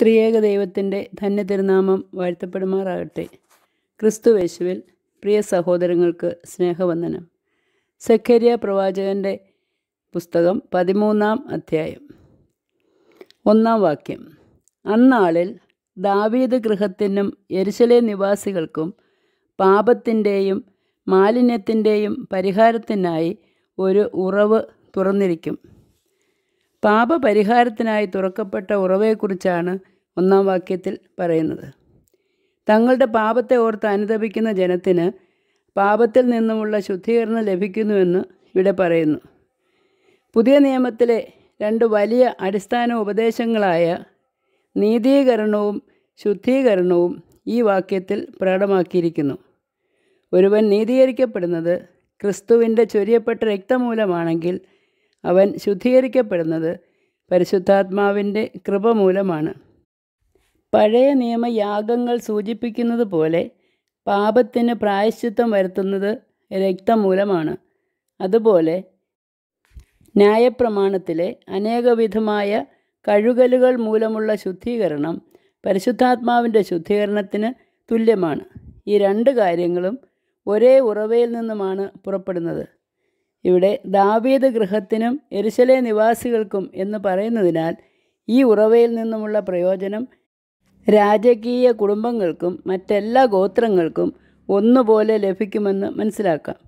ത്രിയേക ദൈവത്തിൻ്റെ ധന്യ തിരുനാമം വാഴ്ത്തപ്പെടുമാറാകട്ടെ ക്രിസ്തുവേശുവിൽ പ്രിയ സഹോദരങ്ങൾക്ക് സ്നേഹവന്ദനം സഖരിയ പ്രവാചകൻ്റെ പുസ്തകം പതിമൂന്നാം അധ്യായം ഒന്നാം വാക്യം അന്നാളിൽ ദാവീദ് ഗൃഹത്തിനും എരിശലെ നിവാസികൾക്കും പാപത്തിൻ്റെയും മാലിന്യത്തിൻ്റെയും പരിഹാരത്തിനായി ഒരു ഉറവ് തുറന്നിരിക്കും പാപപരിഹാരത്തിനായി തുറക്കപ്പെട്ട ഉറവയെക്കുറിച്ചാണ് ഒന്നാം വാക്യത്തിൽ പറയുന്നത് തങ്ങളുടെ പാപത്തെ ഓർത്ത് അനുതപിക്കുന്ന ജനത്തിന് പാപത്തിൽ നിന്നുമുള്ള ശുദ്ധീകരണം ലഭിക്കുന്നുവെന്ന് ഇവിടെ പറയുന്നു പുതിയ നിയമത്തിലെ രണ്ട് വലിയ അടിസ്ഥാന ഉപദേശങ്ങളായ നീതീകരണവും ശുദ്ധീകരണവും ഈ വാക്യത്തിൽ പ്രകടമാക്കിയിരിക്കുന്നു ഒരുവൻ നീതീകരിക്കപ്പെടുന്നത് ക്രിസ്തുവിൻ്റെ ചൊരിയപ്പെട്ട രക്തമൂലമാണെങ്കിൽ അവൻ ശുദ്ധീകരിക്കപ്പെടുന്നത് പരിശുദ്ധാത്മാവിൻ്റെ കൃപ മൂലമാണ് പഴയ നിയമ യാഗങ്ങൾ സൂചിപ്പിക്കുന്നത് പോലെ പാപത്തിന് പ്രായശ്ചിത്തം വരുത്തുന്നത് രക്തമൂലമാണ് അതുപോലെ ന്യായപ്രമാണത്തിലെ അനേകവിധമായ കഴുകലുകൾ മൂലമുള്ള ശുദ്ധീകരണം പരിശുദ്ധാത്മാവിൻ്റെ ശുദ്ധീകരണത്തിന് തുല്യമാണ് ഈ രണ്ട് കാര്യങ്ങളും ഒരേ ഉറവയിൽ നിന്നുമാണ് പുറപ്പെടുന്നത് ഇവിടെ ദാവീദ് ഗൃഹത്തിനും എരിശലേ നിവാസികൾക്കും എന്ന് പറയുന്നതിനാൽ ഈ ഉറവയിൽ നിന്നുമുള്ള പ്രയോജനം രാജകീയ കുടുംബങ്ങൾക്കും മറ്റെല്ലാ ഗോത്രങ്ങൾക്കും ഒന്നുപോലെ ലഭിക്കുമെന്ന് മനസ്സിലാക്കാം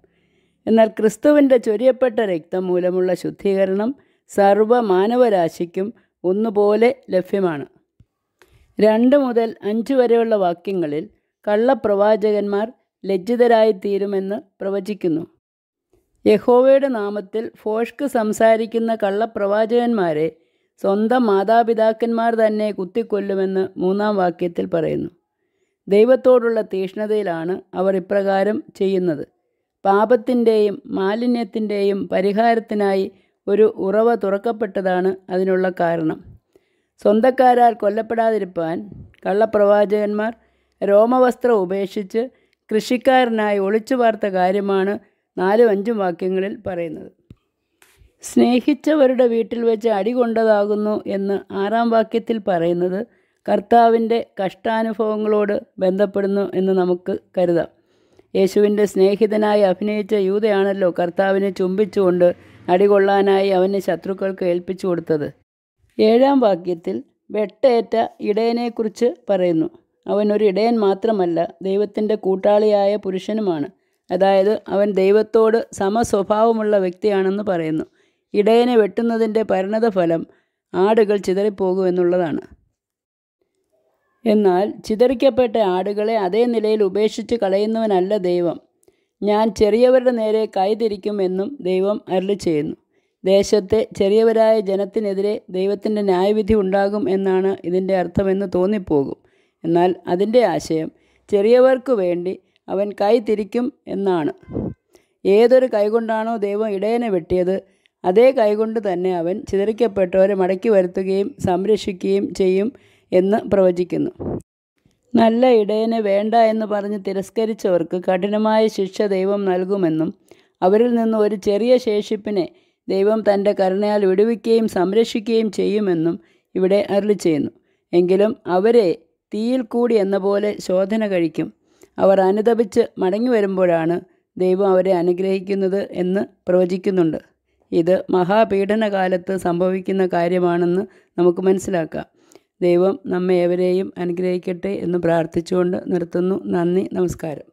എന്നാൽ ക്രിസ്തുവിൻ്റെ ചൊരിയപ്പെട്ട രക്തം മൂലമുള്ള ശുദ്ധീകരണം സർവ മാനവരാശിക്കും ഒന്നുപോലെ ലഭ്യമാണ് രണ്ട് മുതൽ അഞ്ച് വരെയുള്ള വാക്യങ്ങളിൽ കള്ളപ്രവാചകന്മാർ ലജ്ജിതരായി പ്രവചിക്കുന്നു യഹോവയുടെ നാമത്തിൽ ഫോഷ്ക്ക് സംസാരിക്കുന്ന കള്ളപ്രവാചകന്മാരെ സ്വന്തം മാതാപിതാക്കന്മാർ തന്നെ കുത്തിക്കൊല്ലുമെന്ന് മൂന്നാം വാക്യത്തിൽ പറയുന്നു ദൈവത്തോടുള്ള തീഷ്ണതയിലാണ് അവർ ഇപ്രകാരം ചെയ്യുന്നത് പാപത്തിൻ്റെയും മാലിന്യത്തിൻ്റെയും പരിഹാരത്തിനായി ഒരു ഉറവ തുറക്കപ്പെട്ടതാണ് അതിനുള്ള കാരണം സ്വന്തക്കാരാൽ കൊല്ലപ്പെടാതിരിപ്പാൻ കള്ളപ്രവാചകന്മാർ രോമവസ്ത്രം ഉപേക്ഷിച്ച് കൃഷിക്കാരനായി ഒളിച്ചു പാർത്ത കാര്യമാണ് നാലും അഞ്ചും വാക്യങ്ങളിൽ പറയുന്നത് സ്നേഹിച്ചവരുടെ വീട്ടിൽ വെച്ച് അടികൊണ്ടതാകുന്നു എന്ന് ആറാം വാക്യത്തിൽ പറയുന്നത് കർത്താവിൻ്റെ കഷ്ടാനുഭവങ്ങളോട് ബന്ധപ്പെടുന്നു എന്ന് നമുക്ക് കരുതാം യേശുവിൻ്റെ സ്നേഹിതനായി അഭിനയിച്ച യൂതയാണല്ലോ കർത്താവിനെ ചുംബിച്ചുകൊണ്ട് അടികൊള്ളാനായി അവനെ ശത്രുക്കൾക്ക് ഏൽപ്പിച്ചു കൊടുത്തത് ഏഴാം വാക്യത്തിൽ വെട്ടേറ്റ ഇടയനെക്കുറിച്ച് പറയുന്നു അവൻ ഒരു ഇടയൻ മാത്രമല്ല ദൈവത്തിൻ്റെ കൂട്ടാളിയായ പുരുഷനുമാണ് അതായത് അവൻ ദൈവത്തോട് സമസ്വഭാവമുള്ള വ്യക്തിയാണെന്ന് പറയുന്നു ഇടയനെ വെട്ടുന്നതിൻ്റെ പരിണതഫലം ആടുകൾ ചിതറിപ്പോകുമെന്നുള്ളതാണ് എന്നാൽ ചിതറിക്കപ്പെട്ട ആടുകളെ അതേ നിലയിൽ ഉപേക്ഷിച്ച് കളയുന്നവനല്ല ദൈവം ഞാൻ ചെറിയവരുടെ നേരെ കൈതിരിക്കുമെന്നും ദൈവം അരളി ചെയ്യുന്നു ദേശത്തെ ചെറിയവരായ ജനത്തിനെതിരെ ദൈവത്തിൻ്റെ ന്യായവിധി ഉണ്ടാകും എന്നാണ് ഇതിൻ്റെ അർത്ഥമെന്ന് തോന്നിപ്പോകും എന്നാൽ അതിൻ്റെ ആശയം ചെറിയവർക്ക് വേണ്ടി അവൻ കൈ തിരിക്കും എന്നാണ് ഏതൊരു കൈകൊണ്ടാണോ ദൈവം ഇടയനെ വെട്ടിയത് അതേ കൈകൊണ്ട് തന്നെ അവൻ ചിതറിക്കപ്പെട്ടവരെ മടക്കി വരുത്തുകയും സംരക്ഷിക്കുകയും ചെയ്യും എന്ന് പ്രവചിക്കുന്നു നല്ല ഇടയനെ വേണ്ട എന്ന് പറഞ്ഞ് തിരസ്കരിച്ചവർക്ക് കഠിനമായ ശിക്ഷ ദൈവം നൽകുമെന്നും അവരിൽ നിന്ന് ഒരു ചെറിയ ശേഷിപ്പിനെ ദൈവം തൻ്റെ കരുണയാൽ വിടുവിക്കുകയും സംരക്ഷിക്കുകയും ചെയ്യുമെന്നും ഇവിടെ അരളി ചെയ്യുന്നു എങ്കിലും അവരെ തീയിൽ കൂടി എന്ന പോലെ ശോധന കഴിക്കും അവർ അനുതപിച്ച് മടങ്ങി വരുമ്പോഴാണ് ദൈവം അവരെ അനുഗ്രഹിക്കുന്നത് എന്ന് പ്രവചിക്കുന്നുണ്ട് ഇത് മഹാപീഡനകാലത്ത് സംഭവിക്കുന്ന കാര്യമാണെന്ന് നമുക്ക് മനസ്സിലാക്കാം ദൈവം നമ്മെ ഏവരെയും അനുഗ്രഹിക്കട്ടെ എന്ന് പ്രാർത്ഥിച്ചുകൊണ്ട് നിർത്തുന്നു നന്ദി നമസ്കാരം